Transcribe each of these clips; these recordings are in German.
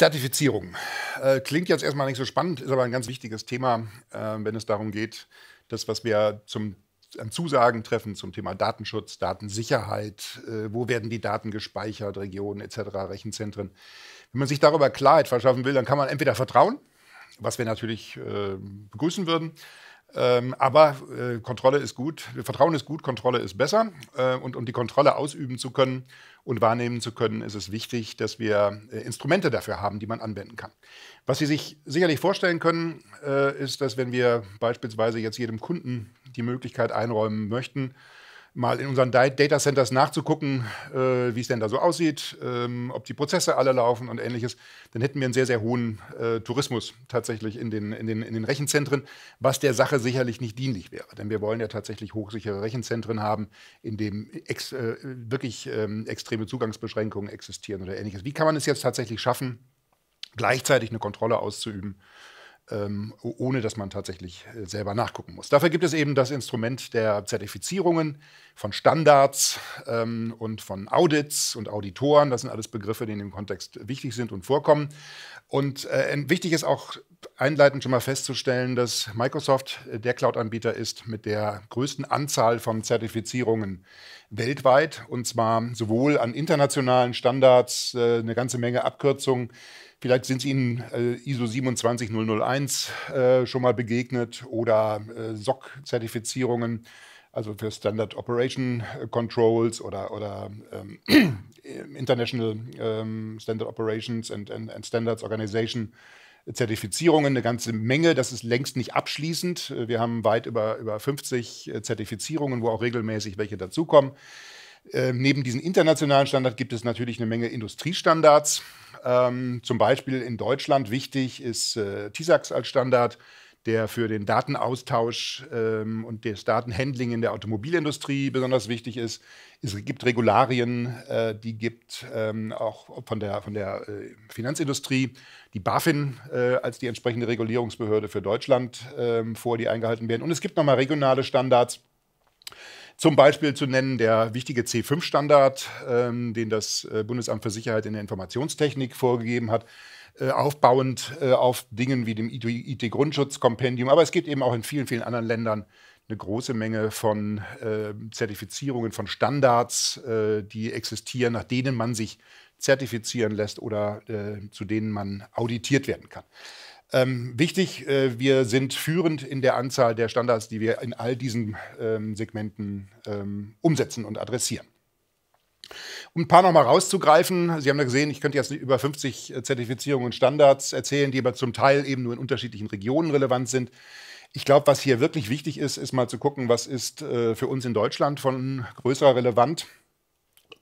Zertifizierung. Äh, klingt jetzt erstmal nicht so spannend, ist aber ein ganz wichtiges Thema, äh, wenn es darum geht, das, was wir zum an Zusagen treffen zum Thema Datenschutz, Datensicherheit, äh, wo werden die Daten gespeichert, Regionen etc., Rechenzentren. Wenn man sich darüber Klarheit verschaffen will, dann kann man entweder vertrauen, was wir natürlich äh, begrüßen würden, ähm, aber äh, Kontrolle ist gut, Vertrauen ist gut, Kontrolle ist besser. Äh, und um die Kontrolle ausüben zu können und wahrnehmen zu können, ist es wichtig, dass wir äh, Instrumente dafür haben, die man anwenden kann. Was Sie sich sicherlich vorstellen können, äh, ist, dass wenn wir beispielsweise jetzt jedem Kunden die Möglichkeit einräumen möchten, mal in unseren Data Centers nachzugucken, äh, wie es denn da so aussieht, ähm, ob die Prozesse alle laufen und ähnliches, dann hätten wir einen sehr, sehr hohen äh, Tourismus tatsächlich in den, in, den, in den Rechenzentren, was der Sache sicherlich nicht dienlich wäre. Denn wir wollen ja tatsächlich hochsichere Rechenzentren haben, in dem ex, äh, wirklich ähm, extreme Zugangsbeschränkungen existieren oder ähnliches. Wie kann man es jetzt tatsächlich schaffen, gleichzeitig eine Kontrolle auszuüben? ähm, ohne dass man tatsächlich äh, selber nachgucken muss. Dafür gibt es eben das Instrument der Zertifizierungen von Standards ähm, und von Audits und Auditoren. Das sind alles Begriffe, die in dem Kontext wichtig sind und vorkommen. Und äh, wichtig ist auch einleitend schon mal festzustellen, dass Microsoft der Cloud-Anbieter ist mit der größten Anzahl von Zertifizierungen weltweit und zwar sowohl an internationalen Standards, äh, eine ganze Menge Abkürzungen. Vielleicht sind Sie Ihnen äh, ISO 27001 äh, schon mal begegnet oder SOC-Zertifizierungen also für Standard Operation Controls oder, oder ähm, International ähm, Standard Operations and, and, and, Standards Organization Zertifizierungen eine ganze Menge. Das ist längst nicht abschließend. Wir haben weit über, über 50 äh, Zertifizierungen, wo auch regelmäßig welche dazukommen. Äh, neben diesen internationalen Standards gibt es natürlich eine Menge Industriestandards. Ähm, zum Beispiel in Deutschland wichtig ist äh, TISAX als Standard der für den Datenaustausch ähm, und das Datenhandling in der Automobilindustrie besonders wichtig ist. Es gibt Regularien, äh, die gibt ähm, auch von der, von der äh, Finanzindustrie die BaFin äh, als die entsprechende Regulierungsbehörde für Deutschland ähm, vor, die eingehalten werden. Und es gibt nochmal regionale Standards. Zum Beispiel zu nennen der wichtige C5-Standard, ähm, den das äh, Bundesamt für Sicherheit in der Informationstechnik vorgegeben hat äh, aufbauend äh, auf Dingen wie dem IT-Grundschutzkompendium. Aber es gibt eben auch in vielen, vielen anderen Ländern eine große Menge von äh, Zertifizierungen, von Standards, äh, die existieren, nach denen man sich zertifizieren lässt oder zu denen man auditiert werden kann. Ähm, wichtig, äh, wir sind führend in der Anzahl der Standards, die wir in all diesen ähm, Segmenten ähm, umsetzen und adressieren. Um ein paar nochmal rauszugreifen, Sie haben ja gesehen, ich könnte jetzt über 50 äh, Zertifizierungen und Standards erzählen, die aber zum Teil eben nur in unterschiedlichen Regionen relevant sind. Ich glaube, was hier wirklich wichtig ist, ist mal zu gucken, was ist äh, für uns in Deutschland von größerer, Relevant,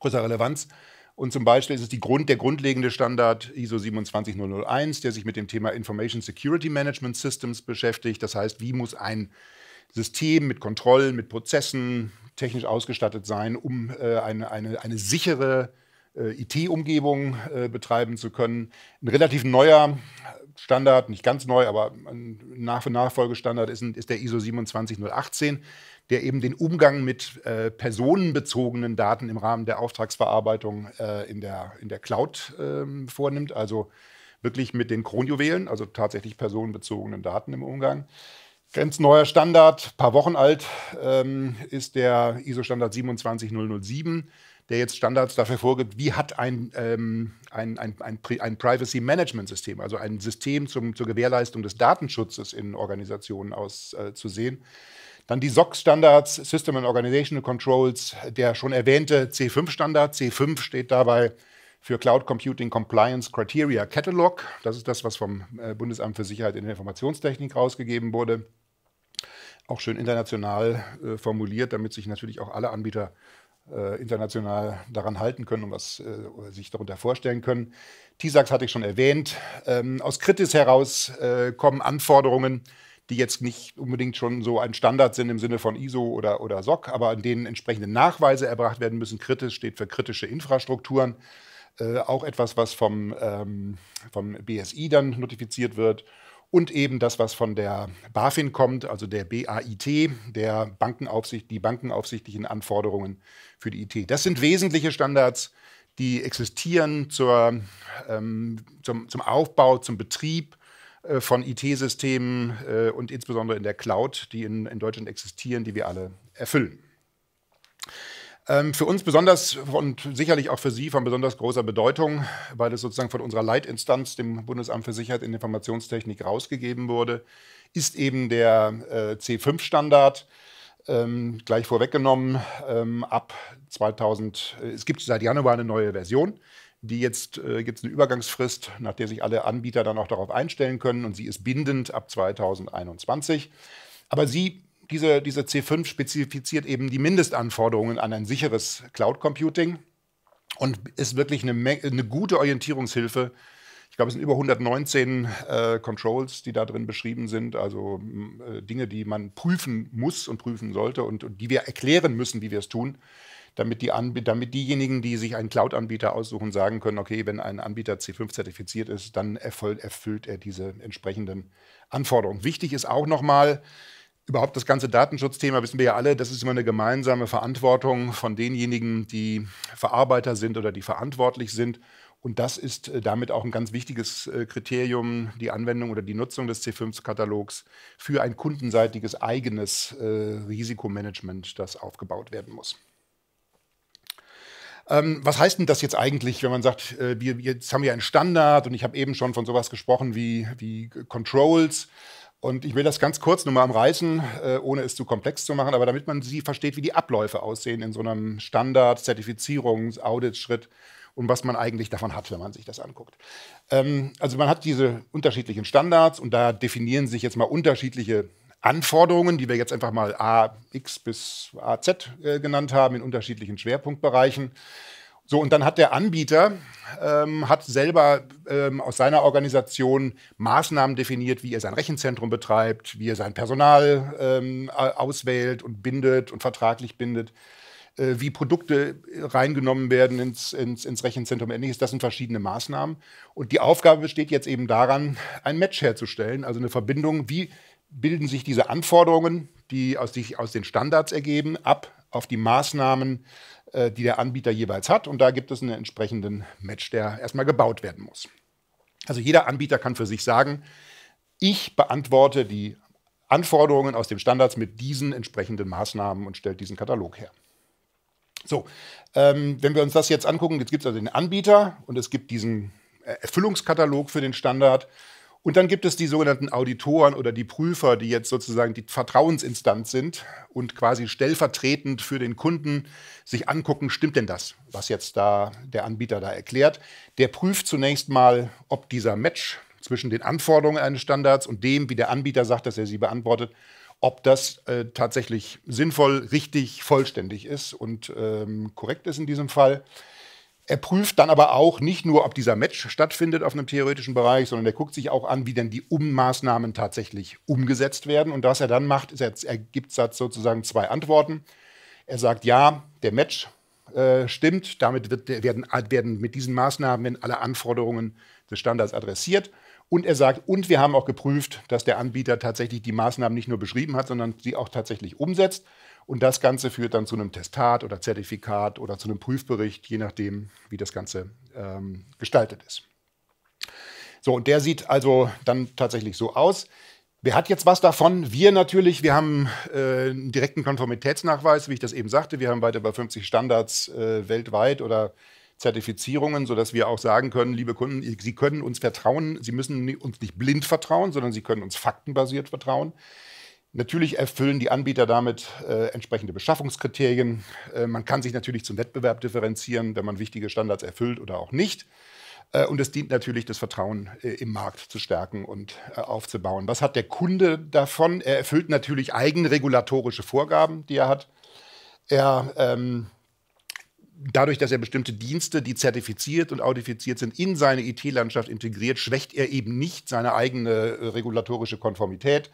größerer Relevanz. Und zum Beispiel ist es die Grund, der grundlegende Standard ISO 27001, der sich mit dem Thema Information Security Management Systems beschäftigt. Das heißt, wie muss ein System mit Kontrollen, mit Prozessen, technisch ausgestattet sein, um äh, eine, eine, eine sichere äh, IT-Umgebung äh, betreiben zu können. Ein relativ neuer Standard, nicht ganz neu, aber ein Nach- Nachfolgestandard ist, ist der ISO 27018, der eben den Umgang mit äh, personenbezogenen Daten im Rahmen der Auftragsverarbeitung äh, in, der, in der Cloud äh, vornimmt, also wirklich mit den Kronjuwelen, also tatsächlich personenbezogenen Daten im Umgang. Ganz neuer Standard, paar Wochen alt, ähm, ist der ISO-Standard 27007, der jetzt Standards dafür vorgibt, wie hat ein, ähm, ein, ein, ein, ein Privacy-Management-System, also ein System zum, zur Gewährleistung des Datenschutzes in Organisationen auszusehen. Äh, dann die SOX-Standards, System and Organizational Controls, der schon erwähnte C5-Standard. C5 steht dabei für Cloud Computing Compliance Criteria Catalog. Das ist das, was vom äh, Bundesamt für Sicherheit in der Informationstechnik rausgegeben wurde. Auch schön international äh, formuliert, damit sich natürlich auch alle Anbieter äh, international daran halten können und was äh, sich darunter vorstellen können. TISAX hatte ich schon erwähnt. Ähm, aus Kritis heraus äh, kommen Anforderungen, die jetzt nicht unbedingt schon so ein Standard sind im Sinne von ISO oder, oder SOC, aber an denen entsprechende Nachweise erbracht werden müssen. Kritis steht für kritische Infrastrukturen. Äh, auch etwas, was vom, ähm, vom BSI dann notifiziert wird und eben das, was von der BaFin kommt, also der BAIT, der Bankenaufsicht, die bankenaufsichtlichen Anforderungen für die IT. Das sind wesentliche Standards, die existieren zur, ähm, zum, zum, Aufbau, zum Betrieb äh, von IT-Systemen äh, und insbesondere in der Cloud, die in, in Deutschland existieren, die wir alle erfüllen. Ähm, für uns besonders und sicherlich auch für Sie von besonders großer Bedeutung, weil es sozusagen von unserer Leitinstanz, dem Bundesamt für Sicherheit in Informationstechnik, rausgegeben wurde, ist eben der äh, C5-Standard. Ähm, gleich vorweggenommen, ähm, ab 2000, äh, es gibt seit Januar eine neue Version, die jetzt äh, gibt es eine Übergangsfrist, nach der sich alle Anbieter dann auch darauf einstellen können und sie ist bindend ab 2021. Aber sie diese, diese C5 spezifiziert eben die Mindestanforderungen an ein sicheres Cloud Computing und ist wirklich eine, eine gute Orientierungshilfe. Ich glaube, es sind über 119 äh, Controls, die da drin beschrieben sind, also mm, äh, Dinge, die man prüfen muss und prüfen sollte und, und die wir erklären müssen, wie wir es tun, damit, die damit diejenigen, die sich einen Cloud-Anbieter aussuchen, sagen können, okay, wenn ein Anbieter C5 zertifiziert ist, dann erfüllt, erfüllt er diese entsprechenden Anforderungen. Wichtig ist auch nochmal, Überhaupt das ganze Datenschutzthema wissen wir ja alle, das ist immer eine gemeinsame Verantwortung von denjenigen, die Verarbeiter sind oder die verantwortlich sind. Und das ist äh, damit auch ein ganz wichtiges äh, Kriterium, die Anwendung oder die Nutzung des C5-Katalogs für ein kundenseitiges eigenes äh, Risikomanagement, das aufgebaut werden muss ähm, was heißt denn das jetzt eigentlich, wenn man sagt, wir, jetzt haben wir einen Standard und ich habe eben schon von sowas gesprochen wie, wie Controls. Und ich will das ganz kurz nur mal am Reißen, äh, ohne es zu komplex zu machen, aber damit man sie versteht, wie die Abläufe aussehen in so einem Standard-, Zertifizierungs-, Audit-Schritt und was man eigentlich davon hat, wenn man sich das anguckt. Ähm, also man hat diese unterschiedlichen Standards und da definieren sich jetzt mal unterschiedliche Anforderungen, die wir jetzt einfach mal AX bis AZ äh, genannt haben, in unterschiedlichen Schwerpunktbereichen. So, und dann hat der Anbieter ähm, hat selber ähm, aus seiner Organisation Maßnahmen definiert, wie er sein Rechenzentrum betreibt, wie er sein Personal ähm, auswählt und bindet und vertraglich bindet, äh, wie Produkte reingenommen werden ins, ins, ins Rechenzentrum. Ähnliches, das sind verschiedene Maßnahmen. Und die Aufgabe besteht jetzt eben daran, ein Match herzustellen, also eine Verbindung. Wie bilden sich diese Anforderungen, die aus, aus den Standards ergeben, ab auf die Maßnahmen, äh, die der Anbieter jeweils hat. Und da gibt es einen entsprechenden Match, der erstmal gebaut werden muss. Also jeder Anbieter kann für sich sagen, ich beantworte die Anforderungen aus dem Standards mit diesen entsprechenden Maßnahmen und stellt diesen Katalog her. So, ähm, wenn wir uns das jetzt angucken, jetzt gibt es also den Anbieter und es gibt diesen äh, Erfüllungskatalog für den Standard. Und dann gibt es die sogenannten Auditoren oder die Prüfer, die jetzt sozusagen die Vertrauensinstanz sind und quasi stellvertretend für den Kunden sich angucken, stimmt denn das, was jetzt da der Anbieter da erklärt. Der prüft zunächst mal, ob dieser Match zwischen den Anforderungen eines Standards und dem, wie der Anbieter sagt, dass er sie beantwortet, ob das äh, tatsächlich sinnvoll, richtig, vollständig ist und ähm, korrekt ist in diesem Fall. Er prüft dann aber auch nicht nur, ob dieser Match stattfindet auf einem theoretischen Bereich, sondern er guckt sich auch an, wie denn die Ummaßnahmen tatsächlich umgesetzt werden. Und was er dann macht, ist, er, er gibt sozusagen zwei Antworten. Er sagt, ja, der Match äh, stimmt. Damit wird, werden, werden mit diesen Maßnahmen alle Anforderungen des Standards adressiert. Und er sagt, und wir haben auch geprüft, dass der Anbieter tatsächlich die Maßnahmen nicht nur beschrieben hat, sondern sie auch tatsächlich umsetzt. Und das Ganze führt dann zu einem Testat oder Zertifikat oder zu einem Prüfbericht, je nachdem, wie das Ganze ähm, gestaltet ist. So, und der sieht also dann tatsächlich so aus. Wer hat jetzt was davon? Wir natürlich. Wir haben äh, einen direkten Konformitätsnachweis, wie ich das eben sagte. Wir haben weiter über 50 Standards äh, weltweit oder Zertifizierungen, sodass wir auch sagen können, liebe Kunden, Sie können uns vertrauen. Sie müssen uns nicht blind vertrauen, sondern Sie können uns faktenbasiert vertrauen. Natürlich erfüllen die Anbieter damit äh, entsprechende Beschaffungskriterien. Äh, man kann sich natürlich zum Wettbewerb differenzieren, wenn man wichtige Standards erfüllt oder auch nicht. Äh, und es dient natürlich, das Vertrauen äh, im Markt zu stärken und äh, aufzubauen. Was hat der Kunde davon? Er erfüllt natürlich eigenregulatorische Vorgaben, die er hat. Er ähm, dadurch, dass er bestimmte Dienste, die zertifiziert und audifiziert sind, in seine IT-Landschaft integriert, schwächt er eben nicht seine eigene regulatorische Konformität.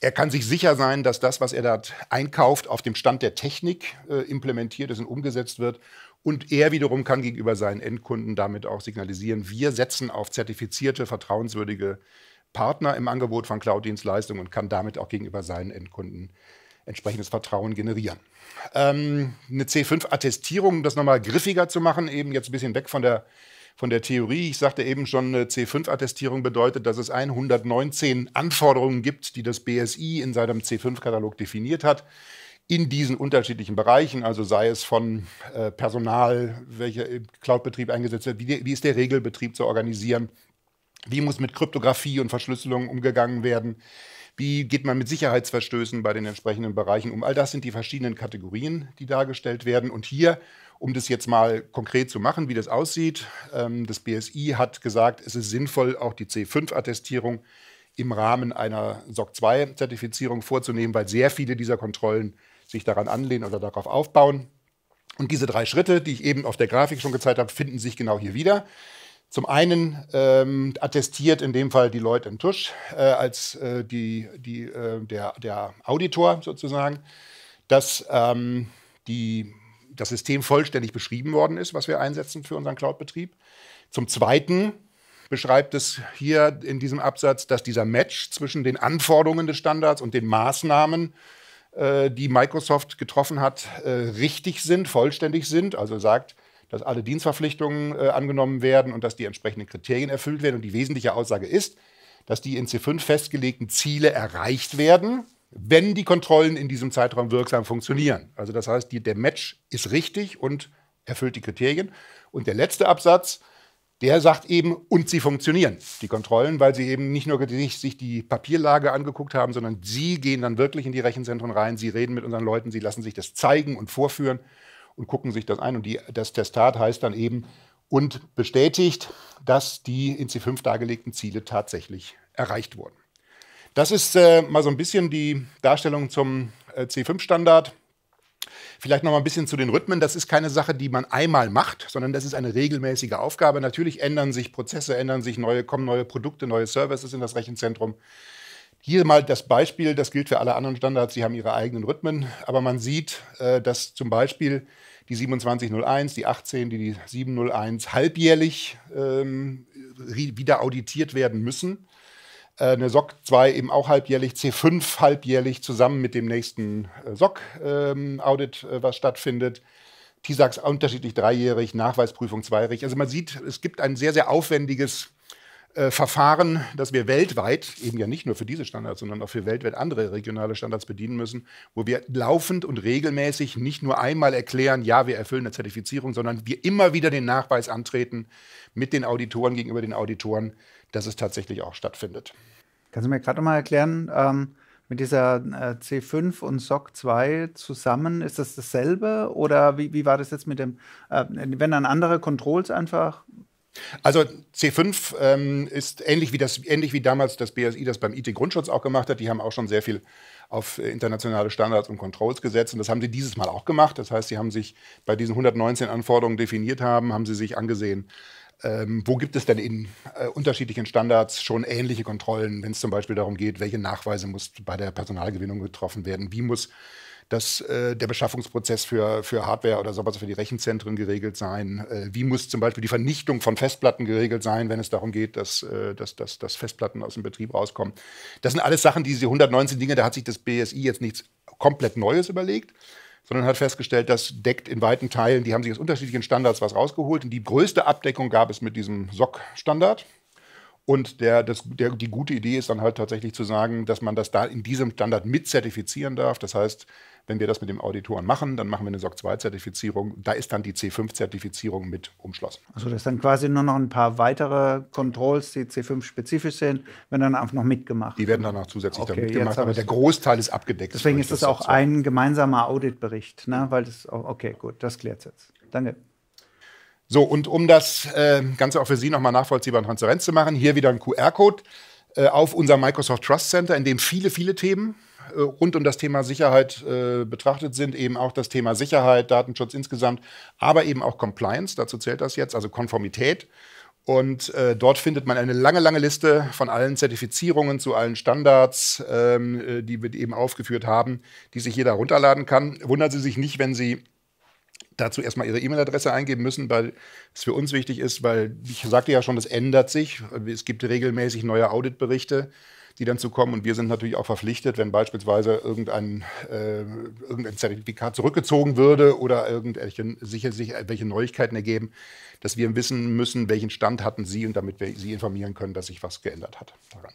Er kann sich sicher sein, dass das, was er dort einkauft, auf dem Stand der Technik äh, implementiert ist und umgesetzt wird. Und er wiederum kann gegenüber seinen Endkunden damit auch signalisieren, wir setzen auf zertifizierte, vertrauenswürdige Partner im Angebot von Cloud-Dienstleistungen und kann damit auch gegenüber seinen Endkunden entsprechendes Vertrauen generieren. Ähm, eine C5-Attestierung, um das nochmal griffiger zu machen, eben jetzt ein bisschen weg von der, von der Theorie. Ich sagte eben schon, eine C5-Attestierung bedeutet, dass es 119 Anforderungen gibt, die das BSI in seinem C5-Katalog definiert hat in diesen unterschiedlichen Bereichen, also sei es von äh, Personal, welcher im Cloud-Betrieb eingesetzt wird, wie, wie ist der Regelbetrieb zu organisieren, wie muss mit Kryptographie und Verschlüsselung umgegangen werden, wie geht man mit Sicherheitsverstößen bei den entsprechenden Bereichen um. All das sind die verschiedenen Kategorien, die dargestellt werden. Und hier, um das jetzt mal konkret zu machen, wie das aussieht, ähm, das BSI hat gesagt, es ist sinnvoll, auch die C5-Attestierung im Rahmen einer SOC 2-Zertifizierung vorzunehmen, weil sehr viele dieser Kontrollen sich daran anlehnen oder darauf aufbauen. Und diese drei Schritte, die ich eben auf der Grafik schon gezeigt habe, finden sich genau hier wieder. Zum einen ähm, attestiert in dem Fall die Leute in Tusch äh, als äh, die, die, äh, der, der Auditor sozusagen, dass ähm, die, das System vollständig beschrieben worden ist, was wir einsetzen für unseren Cloud-Betrieb. Zum Zweiten beschreibt es hier in diesem Absatz, dass dieser Match zwischen den Anforderungen des Standards und den Maßnahmen äh, die Microsoft getroffen hat, äh, richtig sind, vollständig sind. Also sagt, dass alle Dienstverpflichtungen äh, angenommen werden und dass die entsprechenden Kriterien erfüllt werden. Und die wesentliche Aussage ist, dass die in C5 festgelegten Ziele erreicht werden, wenn die Kontrollen in diesem Zeitraum wirksam funktionieren. Also das heißt, die, der Match ist richtig und erfüllt die Kriterien. Und der letzte Absatz der sagt eben, und sie funktionieren, die Kontrollen, weil sie eben nicht nur sich die Papierlage angeguckt haben, sondern sie gehen dann wirklich in die Rechenzentren rein, sie reden mit unseren Leuten, sie lassen sich das zeigen und vorführen und gucken sich das ein. Und die, das Testat heißt dann eben, und bestätigt, dass die in C5 dargelegten Ziele tatsächlich erreicht wurden. Das ist äh, mal so ein bisschen die Darstellung zum äh, C5-Standard. Vielleicht noch mal ein bisschen zu den Rhythmen. Das ist keine Sache, die man einmal macht, sondern das ist eine regelmäßige Aufgabe. Natürlich ändern sich Prozesse, ändern sich neue, kommen neue Produkte, neue Services in das Rechenzentrum. Hier mal das Beispiel, das gilt für alle anderen Standards, sie haben ihre eigenen Rhythmen, aber man sieht, äh, dass zum Beispiel die 2701, die 18, die 701 halbjährlich ähm, wieder auditiert werden müssen. Äh, eine SOC 2 eben auch halbjährlich, C5 halbjährlich zusammen mit dem nächsten äh, SOC-Audit, ähm, äh, was stattfindet. TISAX unterschiedlich dreijährig, Nachweisprüfung zweijährig. Also man sieht, es gibt ein sehr, sehr aufwendiges äh, Verfahren, dass wir weltweit, eben ja nicht nur für diese Standards, sondern auch für weltweit andere regionale Standards bedienen müssen, wo wir laufend und regelmäßig nicht nur einmal erklären, ja, wir erfüllen eine Zertifizierung, sondern wir immer wieder den Nachweis antreten mit den Auditoren gegenüber den Auditoren, dass es tatsächlich auch stattfindet. Kannst du mir gerade mal erklären, ähm, mit dieser äh, C5 und SOC 2 zusammen, ist das dasselbe oder wie, wie war das jetzt mit dem, äh, wenn dann andere Controls einfach also C5 ähm, ist ähnlich wie, das, ähnlich wie damals das BSI das beim IT-Grundschutz auch gemacht hat. Die haben auch schon sehr viel auf äh, internationale Standards und Controls gesetzt. Und das haben sie dieses Mal auch gemacht. Das heißt, sie haben sich bei diesen 119 Anforderungen definiert haben, haben sie sich angesehen, ähm, wo gibt es denn in äh, unterschiedlichen Standards schon ähnliche Kontrollen, wenn es zum Beispiel darum geht, welche Nachweise muss bei der Personalgewinnung getroffen werden, wie muss dass äh, der Beschaffungsprozess für, für Hardware oder sowas für die Rechenzentren geregelt sein? Äh, wie muss zum Beispiel die Vernichtung von Festplatten geregelt sein, wenn es darum geht, dass, äh, dass, dass, dass Festplatten aus dem Betrieb rauskommen? Das sind alles Sachen, diese 119 Dinge, da hat sich das BSI jetzt nichts komplett Neues überlegt sondern hat festgestellt, das deckt in weiten Teilen, die haben sich aus unterschiedlichen Standards was rausgeholt. Und die größte Abdeckung gab es mit diesem SOC-Standard. Und der, das, der, die gute Idee ist dann halt tatsächlich zu sagen, dass man das da in diesem Standard mit zertifizieren darf. Das heißt, wenn wir das mit dem Auditoren machen, dann machen wir eine SOC 2-Zertifizierung. Da ist dann die C5-Zertifizierung mit umschlossen. Also das sind quasi nur noch ein paar weitere Controls, die C5-spezifisch sind, werden dann einfach noch mitgemacht. Die werden dann auch zusätzlich okay, mitgemacht, aber der Großteil ist abgedeckt. Deswegen ist das, das auch ein gemeinsamer Auditbericht, ne? weil das, okay, gut, das klärt es jetzt. Danke. So, und um das äh, Ganze auch für Sie nochmal nachvollziehbar und transparent zu machen, hier wieder ein QR-Code äh, auf unser Microsoft Trust Center, in dem viele, viele Themen äh, rund um das Thema Sicherheit äh, betrachtet sind, eben auch das Thema Sicherheit, Datenschutz insgesamt, aber eben auch Compliance, dazu zählt das jetzt, also Konformität. Und äh, dort findet man eine lange, lange Liste von allen Zertifizierungen zu allen Standards, ähm, äh, die wir eben aufgeführt haben, die sich jeder runterladen kann. Wundern Sie sich nicht, wenn Sie dazu erstmal Ihre E-Mail-Adresse eingeben müssen, weil es für uns wichtig ist, weil ich sagte ja schon, das ändert sich. Es gibt regelmäßig neue Auditberichte die dann zu kommen. Und wir sind natürlich auch verpflichtet, wenn beispielsweise irgendein, äh, irgendein Zertifikat zurückgezogen würde oder irgendwelche sicher, sich welche Neuigkeiten ergeben, dass wir wissen müssen, welchen Stand hatten Sie und damit wir Sie informieren können, dass sich was geändert hat daran.